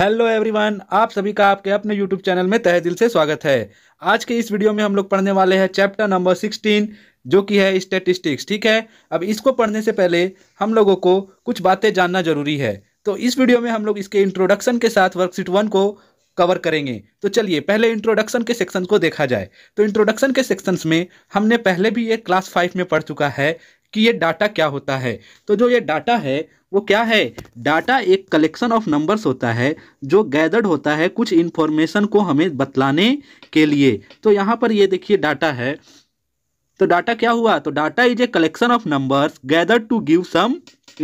hello everyone आप सभी का आपके अपने यूट्यूब चैनल में तहे दिल से स्वागत है आज के इस वीडियो में हम लोग पढ़ने वाले हैं चैप्टर नंबर सिक्सटीन जो कि है स्टेटिस्टिक्स ठीक है अब इसको पढ़ने से पहले हम लोगों को कुछ बातें जानना जरूरी है तो इस वीडियो में हम लोग इसके इंट्रोडक्शन के साथ वर्कशीट वन को कवर करेंगे तो चलिए पहले इंट्रोडक्शन के सेक्शन को देखा जाए तो इंट्रोडक्शन के सेक्शंस में हमने पहले भी ये क्लास फाइव में पढ़ चुका है कि ये डाटा क्या होता है तो जो ये डाटा है वो क्या है डाटा एक कलेक्शन ऑफ नंबर्स होता है जो गैदर्ड होता है कुछ इन्फॉर्मेशन को हमें बतलाने के लिए तो यहाँ पर ये देखिए डाटा है तो डाटा क्या हुआ तो data is a collection of numbers gathered to give some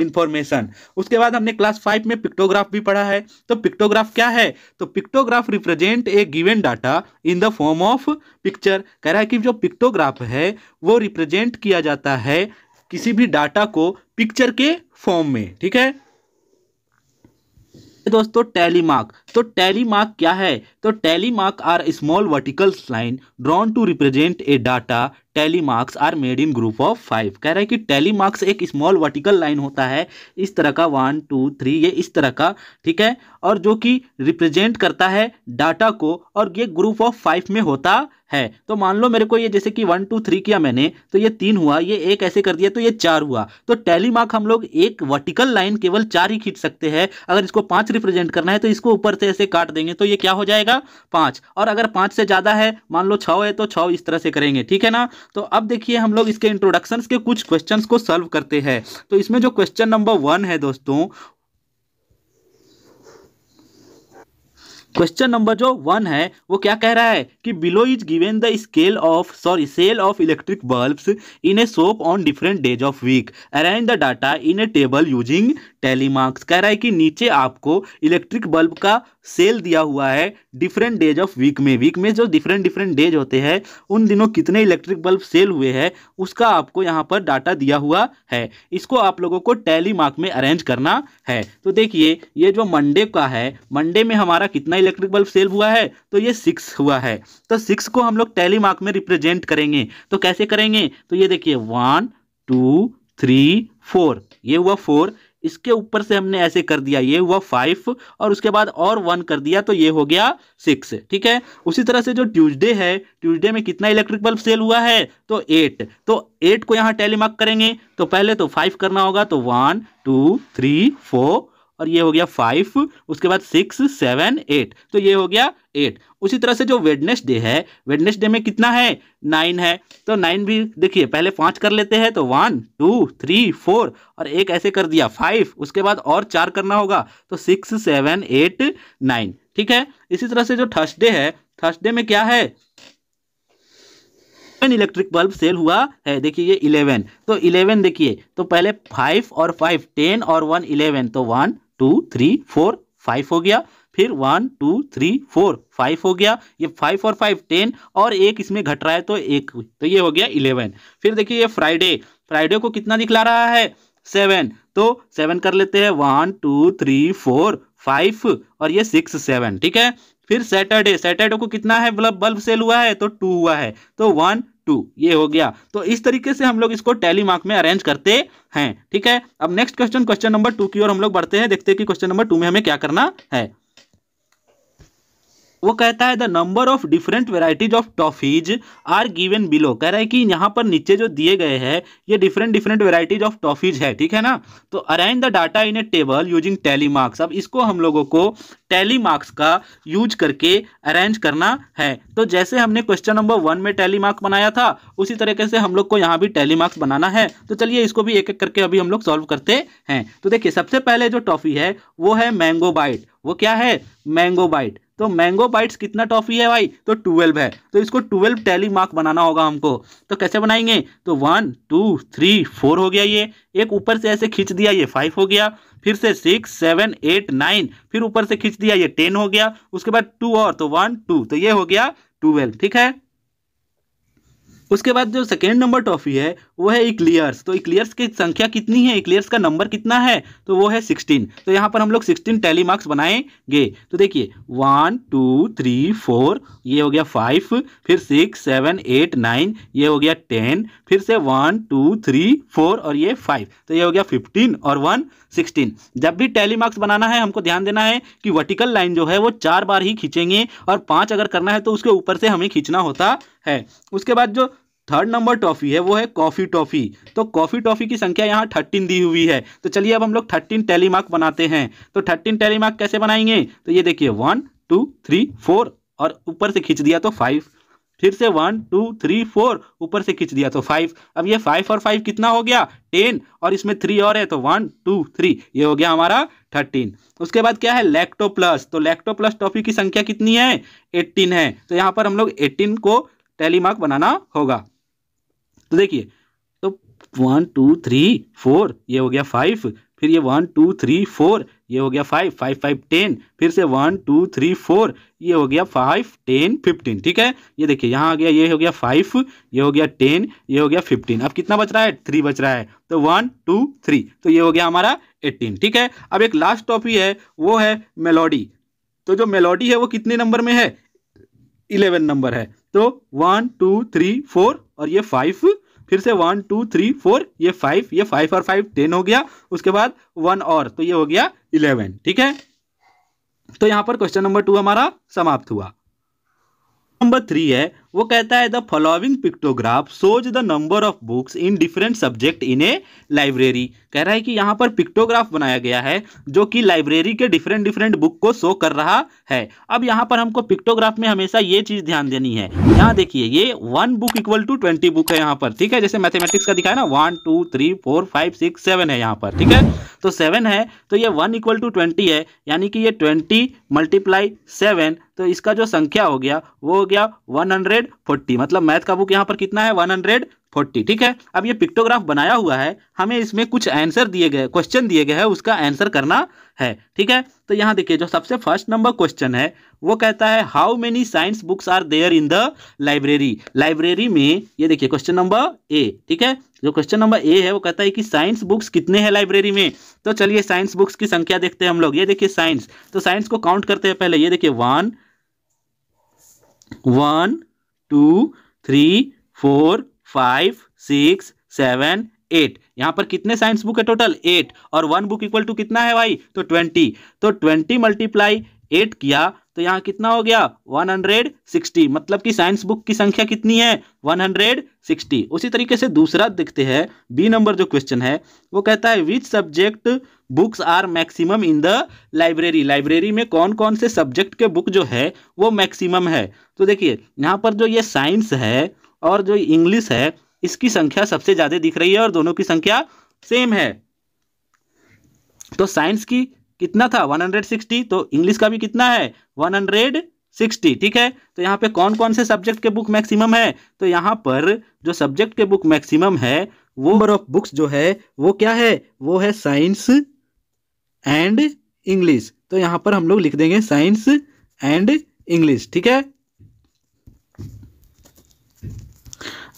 information उसके बाद हमने क्लास फाइव में पिक्टोग्राफ भी पढ़ा है तो पिक्टोग्राफ क्या है तो pictograph represent a given data in the form of picture कह रहा है कि जो पिक्टोग्राफ है वो रिप्रेजेंट किया जाता है किसी भी डाटा को पिक्चर के फॉर्म में ठीक है दोस्तों टैली मार्क तो टैली मार्क क्या है तो tally mark are small vertical line drawn to represent a data tally marks are made in group of five कह रहे हैं कि टैली मार्क्स एक स्मॉल वर्टिकल लाइन होता है इस तरह का वन टू थ्री ये इस तरह का ठीक है और जो कि रिप्रेजेंट करता है डाटा को और ये ग्रुप ऑफ फाइव में होता है तो मान लो मेरे को ये जैसे कि वन टू थ्री किया मैंने तो ये तीन हुआ ये एक ऐसे कर दिया तो ये चार हुआ तो टैली मार्क हम लोग एक वर्टिकल लाइन केवल चार ही खींच सकते हैं अगर इसको पाँच रिप्रेजेंट करना है तो इसको ऊपर से ऐसे काट देंगे तो ये क्या हो जाएगा पाँच और अगर पाँच से ज़्यादा है मान लो छः है तो छः इस तरह से करेंगे ठीक है ना तो अब देखिए हम लोग इसके इंट्रोडक्शन के कुछ क्वेश्चन को सॉल्व करते हैं तो इसमें जो क्वेश्चन नंबर वन है दोस्तों क्वेश्चन नंबर जो वन है वो क्या कह रहा है कि below is given the scale of sorry sale of electric bulbs in a shop on different days of week arrange the data in a table using tally marks कह रहा है कि नीचे आपको इलेक्ट्रिक बल्ब का सेल दिया हुआ है डिफरेंट डेज ऑफ वीक में वीक में जो डिफरेंट डिफरेंट डेज होते हैं उन दिनों कितने इलेक्ट्रिक बल्ब सेल हुए हैं उसका आपको यहाँ पर डाटा दिया हुआ है इसको आप लोगों को टेली मार्क में अरेंज करना है तो देखिए ये जो मंडे का है मंडे में हमारा कितना इलेक्ट्रिक बल्ब सेल हुआ है तो ये सिक्स हुआ है तो सिक्स को हम लोग टैली मार्क में रिप्रेजेंट करेंगे तो कैसे करेंगे तो ये देखिए वन टू थ्री फोर ये हुआ फोर इसके ऊपर से हमने ऐसे कर दिया ये हुआ फाइव और उसके बाद और वन कर दिया तो ये हो गया सिक्स ठीक है उसी तरह से जो ट्यूजडे है ट्यूजडे में कितना इलेक्ट्रिक बल्ब सेल हुआ है तो एट तो एट को यहाँ टैली मार्क करेंगे तो पहले तो फाइव करना होगा तो वन टू थ्री फोर और ये हो गया फाइव उसके बाद सिक्स सेवन एट तो ये हो गया एट उसी तरह से जो वेडनेस डे है वेडनेस डे में कितना है नाइन है तो नाइन भी देखिए पहले पाँच कर लेते हैं तो वन टू थ्री फोर और एक ऐसे कर दिया फाइव उसके बाद और चार करना होगा तो सिक्स सेवन एट नाइन ठीक है इसी तरह से जो थर्सडे है थर्सडे में क्या है इलेक्ट्रिक बल्ब सेल हुआ है देखिए ये इलेवन तो इलेवन देखिए तो पहले फाइव और फाइव टेन और वन इलेवन तो one two three four five हो गया फिर one two three four five हो गया ये फाइव और फाइव टेन और एक इसमें घट रहा है तो एक तो ये हो गया इलेवन फिर देखिए ये फ्राइडे फ्राइडे को कितना दिखला रहा है सेवन तो सेवन कर लेते हैं one two three four five और ये सिक्स सेवन ठीक है फिर सैटरडे सैटरडे को कितना है बल्ब बल्ब सेल हुआ है तो टू हुआ है तो वन टू ये हो गया तो इस तरीके से हम लोग इसको टैली मार्क में अरेंज करते हैं ठीक है अब next question question number two की ओर हम लोग बढ़ते हैं देखते हैं कि क्वेश्चन नंबर टू में हमें क्या करना है वो कहता है the number of different varieties of toffees are given below कह रहा है कि यहाँ पर नीचे जो दिए गए हैं ये different different varieties of toffees है ठीक है ना तो arrange the data in a table using tally marks अब इसको हम लोगों को टैली मार्क्स का यूज करके अरेंज करना है तो जैसे हमने क्वेश्चन नंबर वन में टैली मार्क्स बनाया था उसी तरीके से हम लोग को यहाँ भी टैली मार्क्स बनाना है तो चलिए इसको भी एक एक करके अभी हम लोग सॉल्व करते हैं तो देखिए सबसे पहले जो टॉफी है वो है मैंगो बाइट वो क्या है मैंगो बाइट तो मैंगो बाइट्स कितना टॉफी है भाई तो ट्वेल्व है तो इसको ट्वेल्व टैली मार्क बनाना होगा हमको तो कैसे बनाएंगे तो वन टू थ्री फोर हो गया ये एक ऊपर से ऐसे खींच दिया ये फाइव हो गया फिर से सिक्स सेवन एट नाइन फिर ऊपर से खींच दिया ये टेन हो गया उसके बाद टू और तो वन टू तो ये हो गया ट्वेल्व ठीक है उसके बाद जो सेकेंड नंबर ट्रॉफी है वो है इक्लियर्स तो इक्लियर्स की संख्या कितनी है इक्लियर्स का नंबर कितना है तो वो है सिक्सटीन तो यहाँ पर हम लोग सिक्सटीन टैली मार्क्स बनाएंगे तो देखिए वन टू थ्री फोर ये हो गया फाइव फिर सिक्स सेवन एट नाइन ये हो गया टेन फिर से वन टू थ्री फोर और ये फाइव तो ये हो गया फिफ्टीन और वन सिक्सटीन जब भी टैली मार्क्स बनाना है हमको ध्यान देना है कि वर्टिकल लाइन जो है वो चार बार ही खींचेंगे और पाँच अगर करना है तो उसके ऊपर से हमें खींचना होता है उसके बाद जो थर्ड नंबर टॉफ़ी है वो है कॉफ़ी टॉफ़ी तो कॉफ़ी टॉफ़ी की संख्या यहाँ थर्टीन दी हुई है तो चलिए अब हम लोग थर्टीन टेलीमार्क मार्क बनाते हैं तो थर्टीन टेलीमार्क मार्क कैसे बनाएंगे तो ये देखिए वन टू थ्री फोर और ऊपर से खींच दिया तो फाइव फिर से वन टू थ्री फोर ऊपर से खींच दिया तो फाइव अब ये फाइव और फाइव कितना हो गया टेन और इसमें थ्री और है तो वन टू थ्री ये हो गया हमारा थर्टीन उसके बाद क्या है लैक्टो प्लस तो लैक्टो प्लस टॉफी की संख्या कितनी है एट्टीन है तो यहाँ पर हम लोग एट्टीन को टैली मार्क बनाना होगा तो देखिए तो वन टू थ्री फोर ये हो गया फाइव फिर ये वन टू थ्री फोर ये हो गया फाइव फाइव फाइव टेन फिर से वन टू थ्री फोर ये हो गया फाइव टेन फिफ्टीन ठीक है ये देखिए यहाँ आ गया ये हो गया फाइव ये हो गया टेन ये हो गया फिफ्टीन अब कितना बच रहा है थ्री बच रहा है तो वन टू थ्री तो ये हो गया हमारा एट्टीन ठीक है अब एक लास्ट टॉपी है वो है मेलोडी तो जो मेलोडी है वो कितने नंबर में है इलेवन नंबर है तो वन टू थ्री फोर और ये फाइव फिर से वन टू थ्री फोर ये फाइव ये फाइव और फाइव टेन हो गया उसके बाद वन और तो ये हो गया इलेवन ठीक है तो यहां पर क्वेश्चन नंबर टू हमारा समाप्त हुआ नंबर थ्री है वो कहता है the following pictograph shows the number of books in different subject in a library कह रहा है कि यहाँ पर पिक्टोग्राफ बनाया गया है जो कि लाइब्रेरी के डिफरेंट डिफरेंट बुक को शो कर रहा है अब यहाँ पर हमको पिक्टोग्राफ में हमेशा ये चीज़ ध्यान देनी है यहाँ देखिए ये one book equal to twenty book है यहाँ पर ठीक है जैसे मैथमेटिक्स का दिखाया ना one two three four five six seven है यहाँ पर ठीक है तो सेवन है तो ये वन इक्वल टू ट्वेंटी है यानी कि ये ट्वेंटी मल्टीप्लाई सेवन तो इसका जो संख्या हो गया वो हो गया वन हंड्रेड 140 मतलब मैथ का बुक यहाँ पर कितना है 140 ठीक है अब ये पिक्टोग्राफ बनाया हुआ है हमें इसमें कुछ आंसर दिए गए क्वेश्चन दिए गए हैं उसका आंसर करना है ठीक है तो यहाँ देखिए जो सबसे फर्स्ट नंबर क्वेश्चन है वो कहता है how many science books are there in the library library में ये देखिए क्वेश्चन नंबर ए ठीक है जो क्वेश्चन नंबर ए है वो कहता है कि साइंस बुक्स कितने हैं लाइब्रेरी में तो चलिए साइंस बुक्स की संख्या देखते हैं हम लोग ये देखिए साइंस तो साइंस को काउंट करते हैं पहले ये देखिए one one two three four five six seven eight यहाँ पर कितने साइंस बुक है टोटल एट और वन बुक इक्वल टू कितना है भाई तो ट्वेंटी तो ट्वेंटी मल्टीप्लाई एट किया तो यहाँ कितना हो गया 160 मतलब कि साइंस बुक की संख्या कितनी है 160 उसी तरीके से दूसरा देखते हैं बी नंबर जो क्वेश्चन है वो कहता है which subject books are maximum in the library library में कौन कौन से सब्जेक्ट के बुक जो है वो मैक्सिमम है तो देखिए यहाँ पर जो ये साइंस है और जो इंग्लिश है इसकी संख्या सबसे ज़्यादा दिख रही है और दोनों की संख्या सेम है तो साइंस की कितना था 160 तो इंग्लिश का भी कितना है 160 ठीक है तो यहाँ पे कौन कौन से सब्जेक्ट के बुक मैक्सिमम है तो यहाँ पर जो सब्जेक्ट के बुक मैक्सिमम है वो नंबर ऑफ बुक्स जो है वो क्या है वो है साइंस एंड इंग्लिश तो यहाँ पर हम लोग लिख देंगे साइंस एंड इंग्लिश ठीक है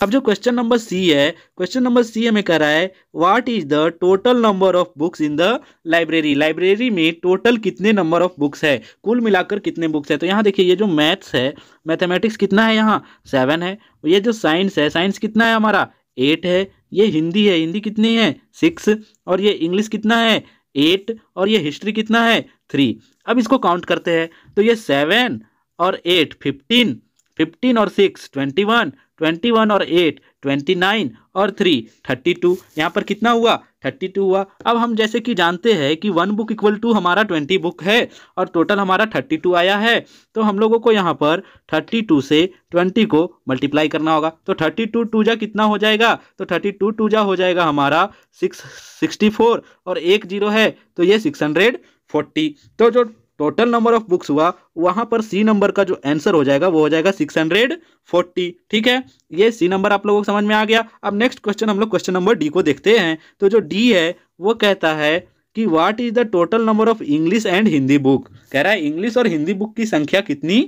अब जो क्वेश्चन नंबर सी है क्वेश्चन नंबर सी हमें कह रहा है what is the total number of books in the library library में टोटल कितने नंबर ऑफ बुक्स है कुल मिलाकर कितने बुक्स है तो यहाँ देखिए ये जो मैथ्स है मैथमेटिक्स कितना है यहाँ सेवन है ये जो साइंस है साइंस कितना है हमारा एट है ये हिंदी है हिंदी कितनी है सिक्स और ये इंग्लिश कितना है एट और ये हिस्ट्री कितना है थ्री अब इसको काउंट करते हैं तो ये सेवन और एट फिफ्टीन फिफ्टीन और six twenty one twenty one और एट ट्वेंटी नाइन और थ्री थर्टी टू यहाँ पर कितना हुआ थर्टी टू हुआ अब हम जैसे कि जानते हैं कि वन बुक इक्वल टू हमारा ट्वेंटी बुक है और टोटल हमारा थर्टी टू आया है तो हम लोगों को यहाँ पर थर्टी टू से ट्वेंटी को मल्टीप्लाई करना होगा तो थर्टी टू टू जा कितना हो जाएगा तो थर्टी टू टू जा हो जाएगा हमारा सिक्स सिक्सटी फोर और एक जीरो है तो ये सिक्स हंड्रेड फोर्टी तो जो टोटल नंबर ऑफ बुक्स हुआ वहां पर सी नंबर का जो आंसर हो जाएगा वो हो जाएगा 640 ठीक है ये सी नंबर आप लोगों को समझ में आ गया अब नेक्स्ट क्वेश्चन हम लोग क्वेश्चन नंबर डी को देखते हैं तो जो डी है वो कहता है कि what is the total number of English and Hindi book कह रहा है इंग्लिश और हिंदी बुक की संख्या कितनी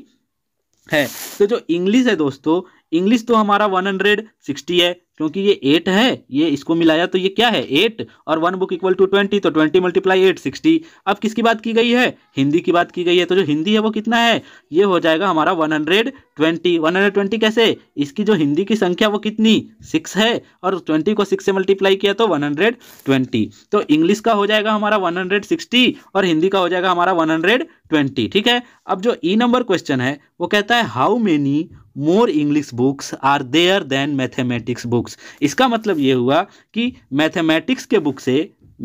है तो जो इंग्लिश है दोस्तों इंग्लिश तो हमारा 160 है क्योंकि ये एट है ये इसको मिलाया तो ये क्या है एट और one book equal to twenty तो ट्वेंटी मल्टीप्लाई एट सिक्सटी अब किसकी बात की गई है हिंदी की बात की गई है तो जो हिंदी है वो कितना है ये हो जाएगा हमारा one hundred twenty one hundred twenty कैसे इसकी जो हिंदी की संख्या वो कितनी सिक्स है और ट्वेंटी को सिक्स से मल्टीप्लाई किया तो वन हंड्रेड ट्वेंटी तो इंग्लिश का हो जाएगा हमारा वन हंड्रेड सिक्सटी और हिंदी का हो जाएगा हमारा वन हंड्रेड ट्वेंटी ठीक है अब जो ई नंबर क्वेश्चन है वो कहता है how many more English books are there than mathematics books इसका मतलब ये हुआ कि मैथेमेटिक्स के बुक से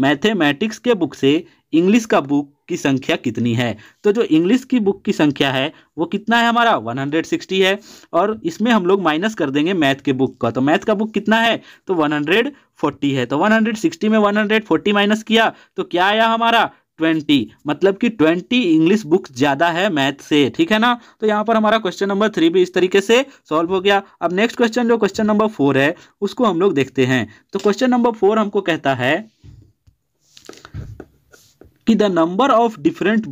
मैथेमेटिक्स के बुक से इंग्लिश का बुक की संख्या कितनी है तो जो इंग्लिश की बुक की संख्या है वो कितना है हमारा 160 है और इसमें हम लोग माइनस कर देंगे मैथ के बुक का तो मैथ का बुक कितना है तो 140 है तो 160 में 140 माइनस किया तो क्या आया हमारा ट्वेंटी मतलब कि ट्वेंटी इंग्लिश बुक्स ज़्यादा है मैथ से ठीक है ना तो यहाँ पर हमारा क्वेश्चन नंबर थ्री भी इस तरीके से सॉल्व हो गया अब नेक्स्ट क्वेश्चन जो क्वेश्चन नंबर फोर है उसको हम लोग देखते हैं तो क्वेश्चन नंबर फोर हमको कहता है कि the number of different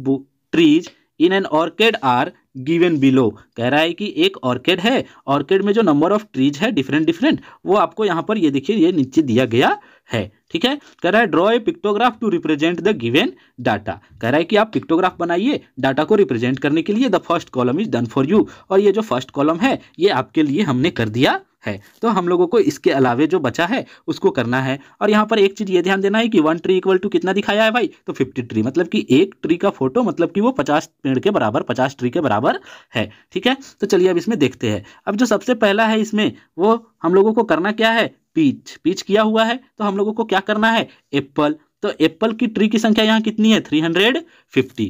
trees in an orchid are given below कह रहा है कि एक ऑर्किड है ऑर्किड में जो नंबर ऑफ ट्रीज है डिफरेंट डिफरेंट वो आपको यहाँ पर ये देखिए ये नीचे दिया गया है ठीक है कह रहा है draw a pictograph to represent the given data कह रहा है कि आप पिक्टोग्राफ बनाइए डाटा को रिप्रेजेंट करने के लिए the first column is done for you और ये जो फर्स्ट कॉलम है ये आपके लिए हमने कर दिया है तो हम लोगों को इसके अलावे जो बचा है उसको करना है और यहाँ पर एक चीज़ ये ध्यान देना है कि वन ट्री इक्वल टू कितना दिखाया है भाई तो फिफ्टी ट्री मतलब कि एक ट्री का फोटो मतलब कि वो पचास पेड़ के बराबर पचास ट्री के बराबर है ठीक है तो चलिए अब इसमें देखते हैं अब जो सबसे पहला है इसमें वो हम लोगों को करना क्या है पीच पीच किया हुआ है तो हम लोगों को क्या करना है एप्पल तो एप्पल की ट्री की संख्या यहाँ कितनी है 350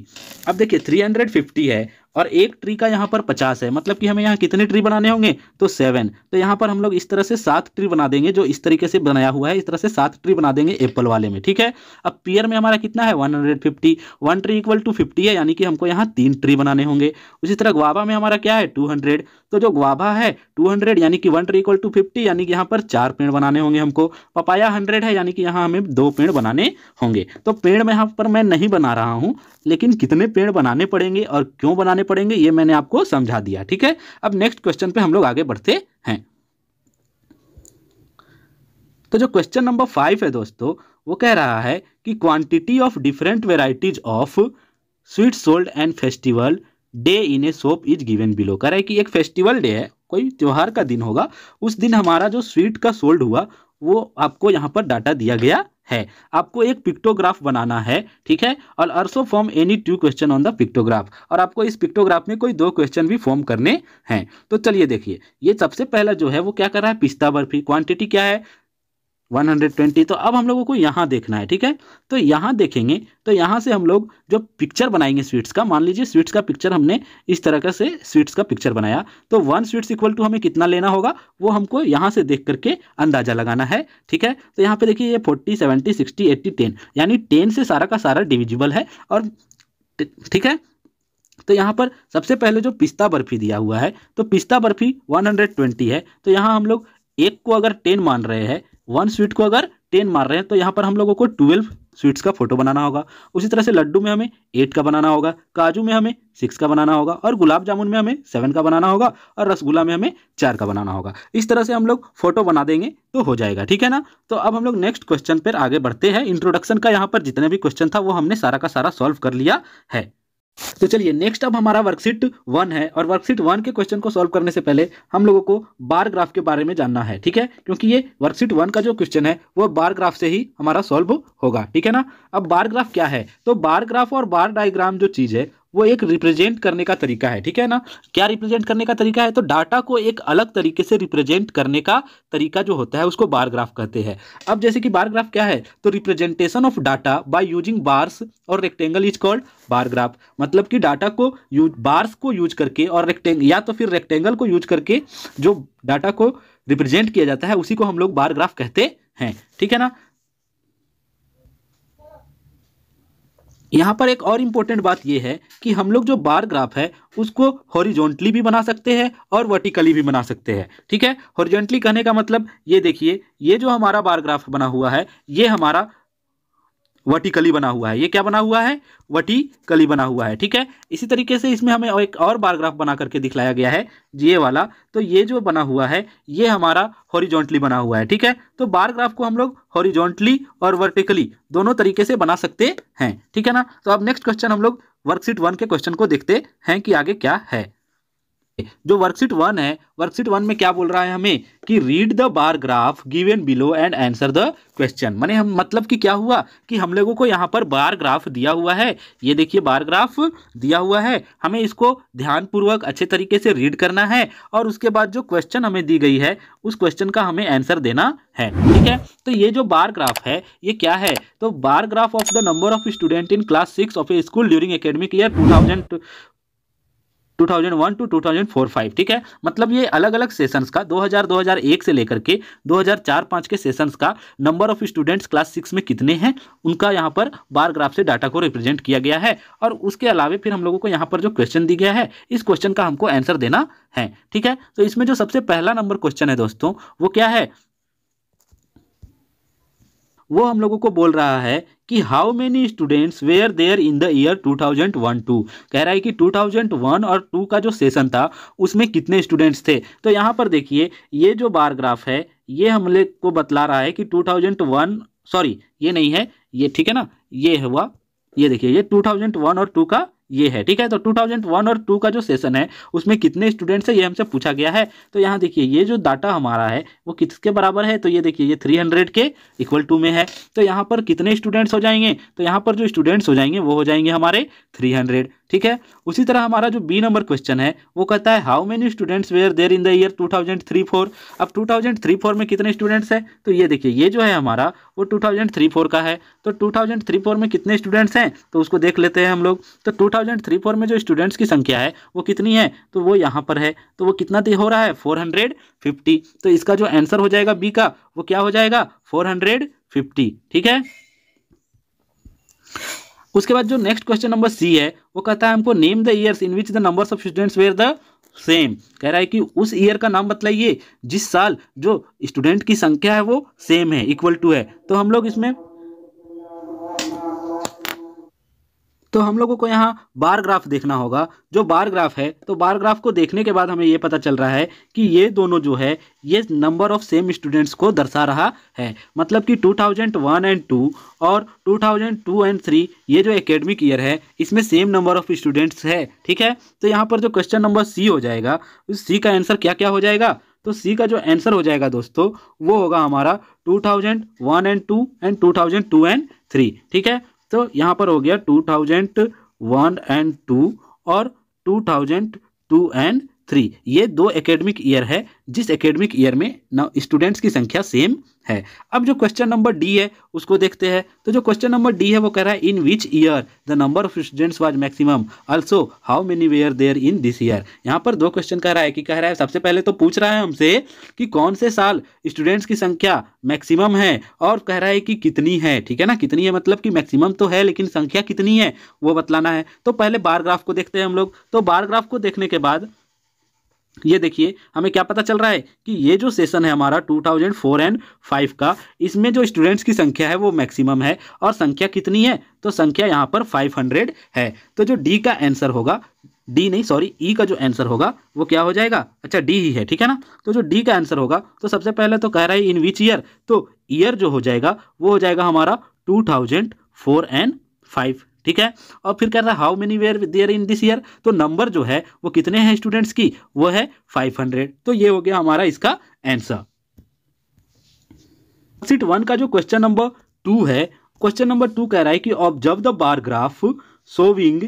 अब देखिए 350 है और एक ट्री का यहाँ पर पचास है मतलब कि हमें यहाँ कितने ट्री बनाने होंगे तो सेवन तो यहाँ पर हम लोग इस तरह से सात ट्री बना देंगे जो इस तरीके से बनाया हुआ है इस तरह से सात ट्री बना देंगे एप्पल वाले में ठीक है अब पियर में हमारा कितना है one hundred fifty one tree equal to fifty है यानी कि हमको यहाँ तीन ट्री बनाने होंगे उसी तरह ग्वाबा में हमारा क्या है टू हंड्रेड तो जो ग्वाबा है टू हंड्रेड यानी कि one tree equal to fifty यानी कि यहाँ पर चार पेड़ बनाने होंगे हमको पपाया हंड्रेड है यानी कि यहाँ हमें दो पेड़ बनाने होंगे तो पेड़ में यहाँ पर मैं नहीं बना रहा हूँ लेकिन कितने पेड़ बनाने पड़ेंगे और क्यों बनाने लगाने पड़ेंगे ये मैंने आपको समझा दिया ठीक है अब नेक्स्ट क्वेश्चन पे हम लोग आगे बढ़ते हैं तो जो क्वेश्चन नंबर फाइव है दोस्तों वो कह रहा है कि quantity of different varieties of sweet sold and festival day in a shop is given below कह रहा है कि एक फेस्टिवल डे है कोई त्यौहार का दिन होगा उस दिन हमारा जो स्वीट का सोल्ड हुआ वो आपको यहाँ पर डाटा दिया गया है आपको एक पिक्टोग्राफ बनाना है ठीक है और also form any two question on the pictograph और आपको इस पिक्टोग्राफ में कोई दो क्वेश्चन भी फॉर्म करने हैं तो चलिए देखिए ये सबसे पहला जो है वो क्या कर रहा है पिस्ता बर्फी क्वांटिटी क्या है 120 तो अब हम लोगों को यहाँ देखना है ठीक है तो यहाँ देखेंगे तो यहाँ से हम लोग जो पिक्चर बनाएंगे स्वीट्स का मान लीजिए स्वीट्स का पिक्चर हमने इस तरह से स्वीट्स का पिक्चर बनाया तो वन स्वीट्स इक्वल टू हमें कितना लेना होगा वो हमको यहाँ से देख करके अंदाजा लगाना है ठीक है तो यहाँ पे देखिए ये forty seventy sixty eighty ten यानी टेन से सारा का सारा डिविजिबल है और ठीक है तो यहाँ पर सबसे पहले जो पिस्ता बर्फी दिया हुआ है तो पिस्ता बर्फी वन है तो यहाँ हम लोग एक को अगर टेन मान रहे हैं वन स्वीट को अगर टेन मार रहे हैं तो यहाँ पर हम लोगों को ट्वेल्व स्वीट्स का फोटो बनाना होगा उसी तरह से लड्डू में हमें एट का बनाना होगा काजू में हमें सिक्स का बनाना होगा और गुलाब जामुन में हमें सेवन का बनाना होगा और रसगुल्ला में हमें चार का बनाना होगा इस तरह से हम लोग फोटो बना देंगे तो हो जाएगा ठीक है ना तो अब हम लोग नेक्स्ट क्वेश्चन पर आगे बढ़ते हैं इंट्रोडक्शन का यहाँ पर जितने भी क्वेश्चन था वो हमने सारा का सारा सॉल्व कर लिया है तो चलिए नेक्स्ट अब हमारा वर्कशीट वन है और वर्कशीट वन के क्वेश्चन को सॉल्व करने से पहले हम लोगों को बार ग्राफ के बारे में जानना है ठीक है क्योंकि ये वर्कशीट वन का जो क्वेश्चन है वो बार ग्राफ से ही हमारा सॉल्व होगा ठीक है ना अब बार ग्राफ क्या है तो बार ग्राफ और बार डायग्राम जो चीज़ है वो एक रिप्रेजेंट करने का तरीका है ठीक है ना क्या रिप्रेजेंट करने का तरीका है तो डाटा को एक अलग तरीके से रिप्रेजेंट करने का तरीका जो होता है उसको बार ग्राफ कहते हैं अब जैसे कि बार ग्राफ क्या है तो representation of data by using bars और rectangle is called bar graph मतलब कि डाटा को यूज बार्स को यूज करके और रेक्टेंग या तो फिर रेक्टेंगल को यूज करके जो डाटा को रिप्रेजेंट किया जाता है उसी को हम लोग बार ग्राफ कहते हैं ठीक है ना यहाँ पर एक और इम्पोर्टेंट बात यह है कि हम लोग जो बार ग्राफ है उसको हॉरिजॉन्टली भी बना सकते हैं और वर्टिकली भी बना सकते हैं ठीक है हॉरिजॉन्टली कहने का मतलब ये देखिए ये जो हमारा बार ग्राफ बना हुआ है ये हमारा वटिकली बना हुआ है ये क्या बना हुआ है वटिकली बना हुआ है ठीक है इसी तरीके से इसमें हमें एक और बारग्राफ बना करके दिखलाया गया है ये वाला तो ये जो बना हुआ है ये हमारा हॉरिजॉन्टली बना हुआ है ठीक है तो बारग्राफ को हम लोग हॉरिजॉन्टली और वर्टिकली दोनों तरीके से बना सकते हैं ठीक है ना तो अब नेक्स्ट क्वेश्चन हम लोग वर्कशीट वन के क्वेश्चन को देखते हैं कि आगे क्या है जो वर्कशीट वन है वर्कशीट वन में क्या बोल रहा है हमें कि read the bar graph given below and answer the question मैंने हम मतलब कि क्या हुआ कि हम लोगों को यहाँ पर बार ग्राफ दिया हुआ है ये देखिए बार ग्राफ दिया हुआ है हमें इसको ध्यानपूर्वक अच्छे तरीके से रीड करना है और उसके बाद जो क्वेश्चन हमें दी गई है उस क्वेश्चन का हमें आंसर देना है ठीक है तो ये जो बार ग्राफ है ये क्या है तो bar graph of the number of student in class six of a school during academic year two thousand 2001 to 2004-5 ठीक है मतलब ये अलग अलग सेशंस का 2000 2001 से लेकर के 2004-5 के सेशंस का number of students class six में कितने हैं उनका यहाँ पर बार ग्राफ से डाटा को रिप्रेजेंट किया गया है और उसके अलावे फिर हम लोगों को यहाँ पर जो क्वेश्चन दिया गया है इस क्वेश्चन का हमको आंसर देना है ठीक है तो इसमें जो सबसे पहला नंबर क्वेश्चन है दोस्तों वो क्या है वो हम लोगों को बोल रहा है कि how many students were there in the year 2001 to कह रहा है कि 2001 और 2 का जो सेशन था उसमें कितने स्टूडेंट्स थे तो यहाँ पर देखिए ये जो बार ग्राफ है ये हम लोग को बतला रहा है कि 2001 सॉरी ये नहीं है ये ठीक है ना ये हुआ ये देखिए ये 2001 और 2 का ये है ठीक है तो 2001 और 2 का जो सेशन है उसमें कितने स्टूडेंट्स है ये हमसे पूछा गया है तो यहाँ देखिए ये जो डाटा हमारा है वो किसके बराबर है तो ये देखिए ये 300 के इक्वल टू में है तो यहाँ पर कितने स्टूडेंट्स हो जाएंगे तो यहाँ पर जो स्टूडेंट्स हो जाएंगे वो हो जाएंगे हमारे 300 ठीक है उसी तरह हमारा जो बी नंबर क्वेश्चन है वो कहता है how many students were there in the year two thousand three four अब टू थाउजेंड थ्री फोर में कितने स्टूडेंट्स हैं तो ये देखिए ये जो है हमारा वो टू थाउजेंड थ्री फोर का है तो टू थाउजेंड थ्री फोर में कितने स्टूडेंट्स हैं तो उसको देख लेते हैं हम लोग तो टू थाउजेंड थ्री फोर में जो स्टूडेंट्स की संख्या है वो कितनी है तो वो यहाँ पर है तो वो कितना हो रहा है फोर हंड्रेड फिफ्टी तो इसका जो आंसर हो जाएगा बी का वो क्या हो जाएगा फोर हंड्रेड फिफ्टी ठीक है उसके बाद जो नेक्स्ट क्वेश्चन नंबर सी है वो कहता है हमको name the years in which the number of students were the same कह रहा है कि उस ईयर का नाम बतलाइए जिस साल जो स्टूडेंट की संख्या है वो सेम है इक्वल टू है तो हम लोग इसमें तो हम लोगों को यहाँ बार ग्राफ देखना होगा जो बार ग्राफ है तो बार ग्राफ को देखने के बाद हमें ये पता चल रहा है कि ये दोनों जो है ये नंबर ऑफ सेम स्टूडेंट्स को दर्शा रहा है मतलब कि 2001 एंड 2 और 2002 एंड 3 ये जो एकेडमिक ईयर है इसमें सेम नंबर ऑफ स्टूडेंट्स है ठीक है तो यहाँ पर जो क्वेश्चन नंबर सी हो जाएगा उस सी का आंसर क्या क्या हो जाएगा तो सी का जो आंसर हो जाएगा दोस्तों वो होगा हमारा 2001 एंड 2 एंड 2002 एंड 3 ठीक है तो यहाँ पर हो गया two thousand one and two और two thousand two and three ये दो एकेडमिक ईयर है जिस एकेडमिक ईयर में ना स्टूडेंट्स की संख्या सेम है अब जो क्वेश्चन नंबर डी है उसको देखते हैं तो जो क्वेश्चन नंबर डी है वो कह रहा है in which year the number of students was maximum also how many were there in this year यहाँ पर दो क्वेश्चन कह रहा है कि कह रहा है सबसे पहले तो पूछ रहा है हमसे कि कौन से साल स्टूडेंट्स की संख्या मैक्सिमम है और कह रहा है कि कितनी है ठीक है ना कितनी है मतलब कि मैक्सिमम तो है लेकिन संख्या कितनी है वो बतलाना है तो पहले बारग्राफ को देखते हैं हम लोग तो बारग्राफ को देखने के बाद ये देखिए हमें क्या पता चल रहा है कि ये जो सेशन है हमारा 2004 एंड 5 का इसमें जो स्टूडेंट्स की संख्या है वो मैक्सिमम है और संख्या कितनी है तो संख्या यहाँ पर 500 है तो जो डी का आंसर होगा डी नहीं सॉरी ई e का जो आंसर होगा वो क्या हो जाएगा अच्छा डी ही है ठीक है ना तो जो डी का आंसर होगा तो सबसे पहले तो कह रहा है इन विच ईयर तो ईयर जो हो जाएगा वो हो जाएगा हमारा two thousand four and five ठीक है और फिर कह रहा है how many were there in this year तो नंबर जो है वो कितने हैं स्टूडेंट्स की वो है 500 तो ये हो गया हमारा इसका आंसर सीट वन का जो क्वेश्चन नंबर टू है क्वेश्चन नंबर टू कह रहा है कि observe the bar graph showing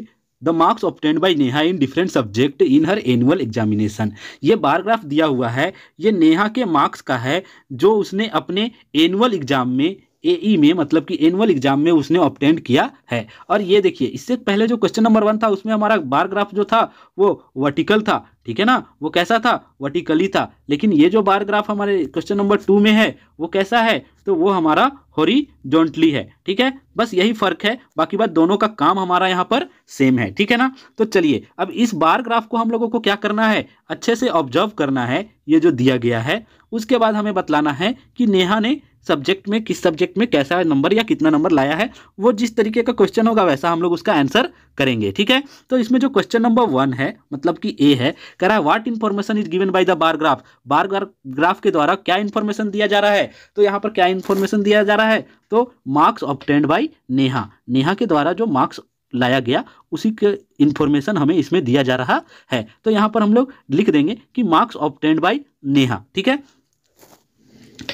the marks obtained by Neha in different subject in her annual examination ये बारग्राफ दिया हुआ है ये नेहा के मार्क्स का है जो उसने अपने एनुअल एग्जाम में एई e में मतलब कि एनुअल एग्जाम में उसने ऑप्टेंड किया है और ये देखिए इससे पहले जो क्वेश्चन नंबर वन था उसमें हमारा बार ग्राफ जो था वो वर्टिकल था ठीक है ना वो कैसा था वर्टिकली था लेकिन ये जो बार ग्राफ हमारे क्वेश्चन नंबर टू में है वो कैसा है तो वो हमारा हॉरिजॉन्टली है ठीक है बस यही फर्क है बाकी बात दोनों का काम हमारा यहाँ पर सेम है ठीक है ना तो चलिए अब इस बार ग्राफ को हम लोगों को क्या करना है अच्छे से ऑब्जर्व करना है ये जो दिया गया है उसके बाद हमें बतलाना है कि नेहा ने सब्जेक्ट में किस सब्जेक्ट में कैसा नंबर या कितना नंबर लाया है वो जिस तरीके का क्वेश्चन होगा वैसा हम लोग उसका आंसर करेंगे ठीक है तो इसमें जो क्वेश्चन नंबर वन है मतलब कि ए है कह रहा है what information is given by the bar graph bar graph के द्वारा क्या इन्फॉर्मेशन दिया जा रहा है तो यहाँ पर क्या इन्फॉर्मेशन दिया जा रहा है तो marks obtained by Neha Neha के द्वारा जो मार्क्स लाया गया उसी के इन्फॉर्मेशन हमें इसमें दिया जा रहा है तो यहाँ पर हम लोग लिख देंगे कि मार्क्स ऑप्टेंड बाई नेहा ठीक है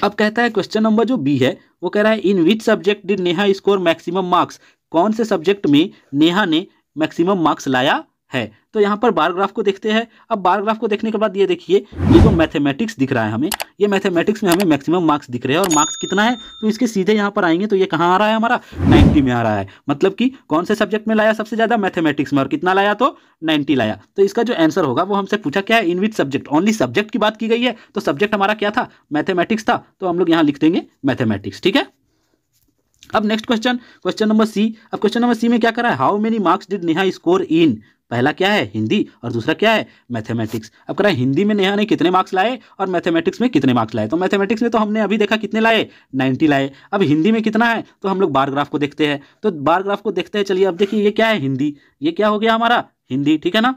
अब कहता है क्वेश्चन नंबर जो बी है वो कह रहा है in which subject did Neha score maximum marks कौन से सब्जेक्ट में नेहा ने मैक्सिमम मार्क्स लाया है तो यहाँ पर बारग्राफ को देखते हैं अब बारग्राफ को देखने के बाद ये देखिए ये जो मैथमेटिक्स दिख रहा है हमें ये मैथमेटिक्स में हमें मैक्सिमम मार्क्स दिख रहे हैं और मार्क्स कितना है तो इसके सीधे यहाँ पर आएंगे तो ये कहाँ आ रहा है हमारा नाइन्टी में आ रहा है मतलब कि कौन से सब्जेक्ट में लाया सबसे ज़्यादा मैथमेटिक्स में और कितना लाया तो नाइन्टी लाया तो इसका जो आंसर होगा वो हमसे पूछा क्या है in which subject only subject की बात की गई है तो सब्जेक्ट हमारा क्या था मैथमेटिक्स था तो हम लोग यहाँ लिख देंगे मैथमेटिक्स ठीक है अब next question question number C अब क्वेश्चन नंबर सी में क्या करा है how many marks did Neha score in पहला क्या है हिंदी और दूसरा क्या है मैथमेटिक्स अब कह रहा है हिंदी में नेहा ने कितने मार्क्स लाए और मैथमेटिक्स में कितने मार्क्स लाए तो मैथमेटिक्स में तो हमने अभी देखा कितने लाए नाइन्टी लाए अब हिंदी में कितना है तो हम लोग बार ग्राफ को देखते हैं तो बार ग्राफ को देखते हैं चलिए अब देखिए ये क्या है हिंदी ये क्या हो गया हमारा हिंदी ठीक है ना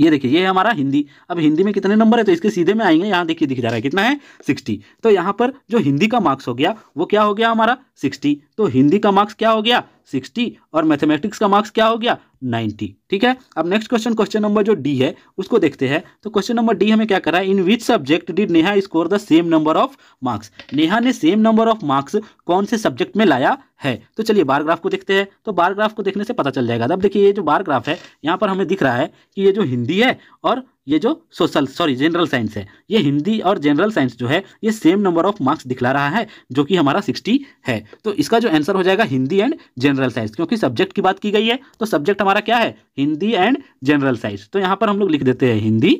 ये देखिए ये है हमारा हिंदी अब हिंदी में कितने नंबर है तो इसके सीधे में आएंगे यहाँ देखिए दिख जा रहा है कितना है सिक्सटी तो यहाँ पर जो हिंदी का मार्क्स हो गया वो क्या हो गया हमारा सिक्सटी तो हिंदी का मार्क्स क्या हो गया 60 और मैथमेटिक्स का मार्क्स क्या हो गया 90 ठीक है अब नेक्स्ट क्वेश्चन क्वेश्चन नंबर जो डी है उसको देखते हैं तो क्वेश्चन नंबर डी हमें क्या करा है in which subject did Neha score the same number of marks Neha ने सेम नंबर ऑफ मार्क्स कौन से सब्जेक्ट में लाया है तो चलिए बार ग्राफ को देखते हैं तो बार ग्राफ को देखने से पता चल जाएगा अब देखिए ये जो बार ग्राफ है यहाँ पर हमें दिख रहा है कि ये जो हिंदी है और ये जो सोशल सॉरी जनरल साइंस है ये हिंदी और जनरल साइंस जो है ये सेम नंबर ऑफ मार्क्स दिखला रहा है जो कि हमारा सिक्सटी है तो इसका जो आंसर हो जाएगा हिंदी एंड जनरल साइंस क्योंकि सब्जेक्ट की बात की गई है तो सब्जेक्ट हमारा क्या है हिंदी एंड जनरल साइंस तो यहां पर हम लोग लिख देते हैं हिंदी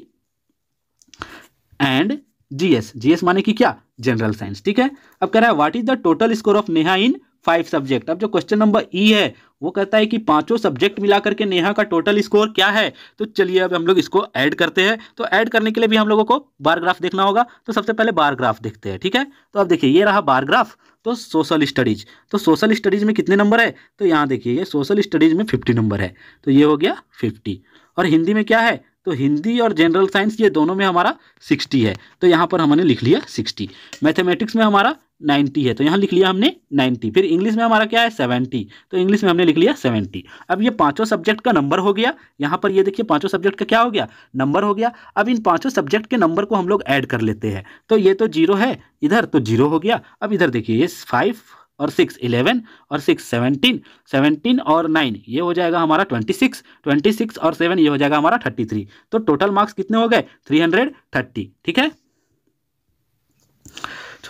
एंड जीएस जीएस माने की क्या जनरल साइंस ठीक है अब कह रहा है what is the total score of Neha in five subject अब जो क्वेश्चन नंबर ई है वो कहता है कि पांचों सब्जेक्ट मिलाकर के नेहा का टोटल स्कोर क्या है तो चलिए अब हम लोग इसको ऐड करते हैं तो ऐड करने के लिए भी हम लोगों को बार ग्राफ देखना होगा तो सबसे पहले बार ग्राफ देखते हैं ठीक है तो अब देखिए ये रहा बार ग्राफ तो सोशल स्टडीज तो सोशल स्टडीज में कितने नंबर है तो यहाँ देखिए ये सोशल स्टडीज में फिफ्टी नंबर है तो ये हो गया फिफ्टी और हिंदी में क्या है तो हिंदी और जनरल साइंस ये दोनों में हमारा सिक्सटी है तो यहाँ पर हमने लिख लिया सिक्सटी मैथमेटिक्स में हमारा नाइन्टी है तो यहाँ लिख लिया हमने नाइन्टी फिर इंग्लिश में हमारा क्या है सेवेंटी तो इंग्लिश में हमने लिख लिया सेवेंटी अब ये पांचों सब्जेक्ट का नंबर हो गया यहाँ पर ये देखिए पांचों सब्जेक्ट का क्या हो गया नंबर हो गया अब इन पांचों सब्जेक्ट के नंबर को हम लोग ऐड कर लेते हैं तो ये तो जीरो है इधर तो जीरो हो गया अब इधर देखिए ये फाइव और सिक्स इलेवन और सिक्स सेवनटीन सेवनटीन और नाइन ये हो जाएगा हमारा ट्वेंटी सिक्स ट्वेंटी सिक्स और सेवन ये हो जाएगा हमारा थर्टी थ्री तो टोटल मार्क्स कितने हो गए थ्री हंड्रेड थर्टी ठीक है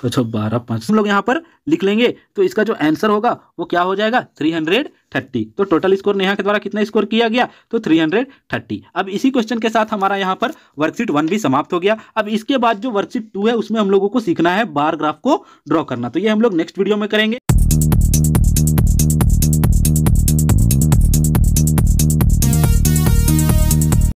छः छः बारह पाँच हम लोग यहाँ पर लिख लेंगे तो इसका जो आंसर होगा वो क्या हो जाएगा थ्री हंड्रेड थर्टी तो टोटल स्कोर नेहा के द्वारा कितना स्कोर किया गया तो थ्री हंड्रेड थर्टी अब इसी क्वेश्चन के साथ हमारा यहाँ पर वर्कशीट वन भी समाप्त हो गया अब इसके बाद जो वर्कशीट टू है उसमें हम लोगों को सीखना है बार ग्राफ को ड्रॉ करना तो ये हम लोग नेक्स्ट वीडियो में करेंगे